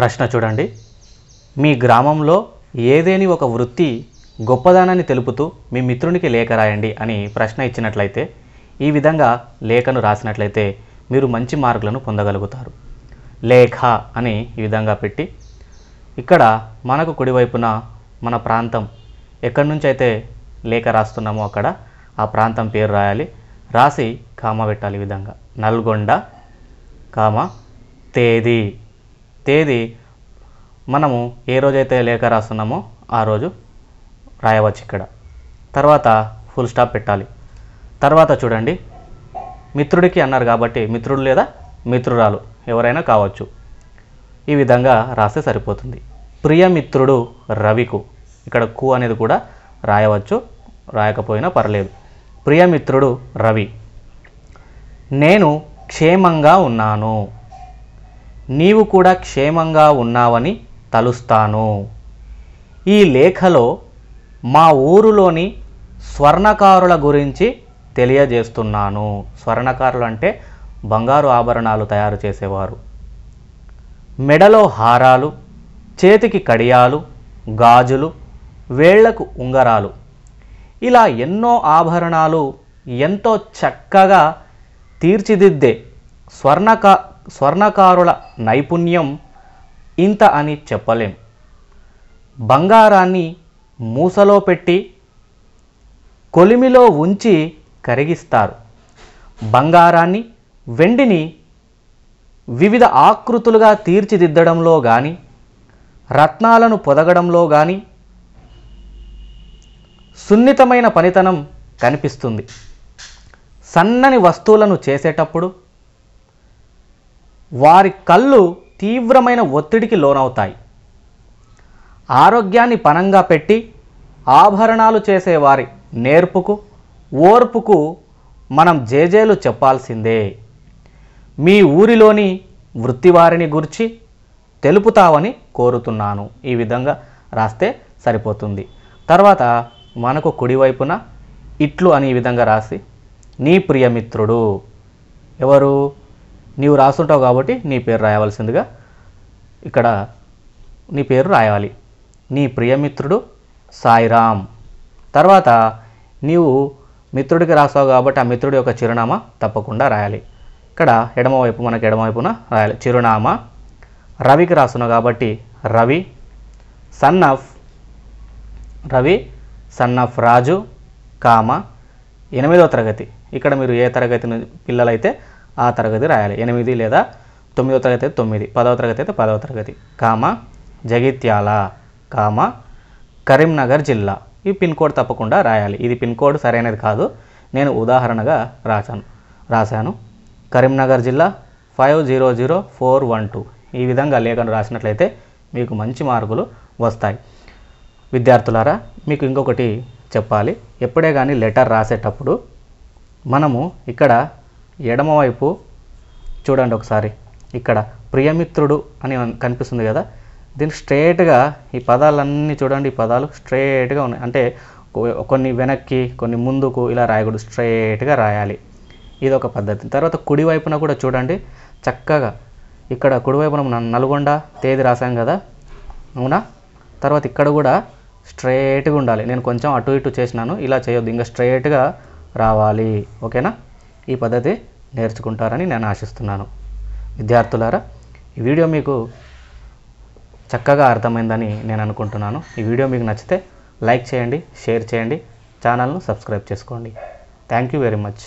ప్రశ్న చూడండి మీ గ్రామంలో ఏదేని ఒక వృత్తి గొప్పదానాన్ని తెలుపుతూ మీ మిత్రునికి లేఖ రాయండి అని ప్రశ్న ఇచ్చినట్లయితే ఈ విధంగా లేఖను రాసినట్లయితే మీరు మంచి మార్కులను పొందగలుగుతారు లేఖ అని ఈ విధంగా పెట్టి ఇక్కడ మనకు కుడివైపున మన ప్రాంతం ఎక్కడి నుంచి అయితే లేఖ రాస్తున్నామో అక్కడ ఆ ప్రాంతం పేరు రాయాలి రాసి కామ పెట్టాలి ఈ విధంగా నల్గొండ కామ తేదీ తేదీ మనము ఏ రోజైతే లేఖ రాస్తున్నామో ఆ రోజు రాయవచ్చు ఇక్కడ తర్వాత ఫుల్ స్టాప్ పెట్టాలి తర్వాత చూడండి మిత్రుడికి అన్నారు కాబట్టి మిత్రుడు లేదా మిత్రురాలు ఎవరైనా కావచ్చు ఈ విధంగా రాస్తే సరిపోతుంది ప్రియమిత్రుడు రవికు ఇక్కడ కు అనేది కూడా రాయవచ్చు రాయకపోయినా పర్లేదు ప్రియమిత్రుడు రవి నేను క్షేమంగా ఉన్నాను నీవు కూడా క్షేమంగా ఉన్నావని తలుస్తాను ఈ లేఖలో మా ఊరులోని స్వర్ణకారుల గురించి తెలియజేస్తున్నాను స్వర్ణకారులు అంటే బంగారు ఆభరణాలు తయారు చేసేవారు మెడలో హారాలు చేతికి కడియాలు గాజులు వేళ్లకు ఉంగరాలు ఇలా ఎన్నో ఆభరణాలు ఎంతో చక్కగా తీర్చిదిద్దే స్వర్ణక స్వర్ణకారుల నైపుణ్యం ఇంత అని చెప్పలేం బంగారాన్ని మూసలో పెట్టి కొలిమిలో ఉంచి కరిగిస్తారు బంగారాన్ని వెండిని వివిధ ఆకృతులుగా తీర్చిదిద్దడంలో కానీ రత్నాలను పొదగడంలో కానీ సున్నితమైన పనితనం కనిపిస్తుంది సన్నని వస్తువులను చేసేటప్పుడు వారి కళ్ళు తీవ్రమైన ఒత్తిడికి లోనవుతాయి ఆరోగ్యాన్ని పనంగా పెట్టి ఆభరణాలు చేసేవారి నేర్పుకు ఓర్పుకు మనం జేజేలు చెప్పాల్సిందే మీ ఊరిలోని వృత్తివారిని గురించి తెలుపుతావని కోరుతున్నాను ఈ విధంగా రాస్తే సరిపోతుంది తర్వాత మనకు కుడివైపున ఇట్లు అని ఈ విధంగా రాసి నీ ప్రియమిత్రుడు ఎవరు నీవు రాసుంటావు కాబట్టి నీ పేరు రాయవలసిందిగా ఇక్కడ నీ పేరు రాయాలి నీ ప్రియమిత్రుడు సాయిరామ్ తర్వాత నీవు మిత్రుడికి రాసావు కాబట్టి ఆ మిత్రుడి యొక్క చిరునామా తప్పకుండా రాయాలి ఇక్కడ ఎడమవైపు మనకి ఎడమవైపున రాయాలి చిరునామా రవికి రాస్తున్నావు కాబట్టి Ravi son of Ravi son of Raju comma ఎనిమిదవ తరగతి ఇక్కడ మీరు ఏ తరగతి పిల్లలైతే ఆ తరగతి రాయాలి ఎనిమిది లేదా తొమ్మిదో తరగతి అయితే తొమ్మిది పదవ తరగతి అయితే పదవ తరగతి కామ జగిత్యాల కామ కరీంనగర్ జిల్లా ఈ పిన్ కోడ్ తప్పకుండా రాయాలి ఇది పిన్ కోడ్ సరైనది కాదు నేను ఉదాహరణగా రాశాను రాశాను కరీంనగర్ జిల్లా five zero zero four one two ఈ విధంగా లేఖను రాసినట్లయితే మీకు మంచి మార్కులు వస్తాయి విద్యార్థులారా మీకు ఇంకొకటి చెప్పాలి ఎప్పుడే కానీ లెటర్ రాసేటప్పుడు మనము ఇక్కడ ఎడమవైపు చూడండి ఒకసారి ఇక్కడ ప్రియమిత్రుడు అని కనిపిస్తుంది కదా దీన్ని స్ట్రేట్గా ఈ పదాలన్నీ చూడండి ఈ పదాలు స్ట్రేట్గా ఉన్నాయి అంటే కొన్ని వెనక్కి కొన్ని ముందుకు ఇలా రాయకూడదు స్ట్రేట్గా రాయాలి ఇది ఒక పద్ధతి తర్వాత కుడివైపున కూడా చూడండి చక్కగా ఇక్కడ కుడివైపున మనం నల్గొండ తేదీ రాసాం కదా అవునా తర్వాత ఇక్కడ కూడా స్ట్రేట్గా ఉండాలి నేను కొంచెం అటు ఇటు చేసినాను ఇలా చేయొద్దు ఇంకా స్ట్రేట్గా రావాలి ఓకేనా ఈ పద్ధతి నేర్చుకుంటారని నేను ఆశిస్తున్నాను విద్యార్థులారా ఈ వీడియో మీకు చక్కగా అర్థమైందని నేను అనుకుంటున్నాను ఈ వీడియో మీకు నచ్చితే లైక్ చేయండి షేర్ చేయండి ఛానల్ను సబ్స్క్రైబ్ చేసుకోండి థ్యాంక్ యూ వెరీ మచ్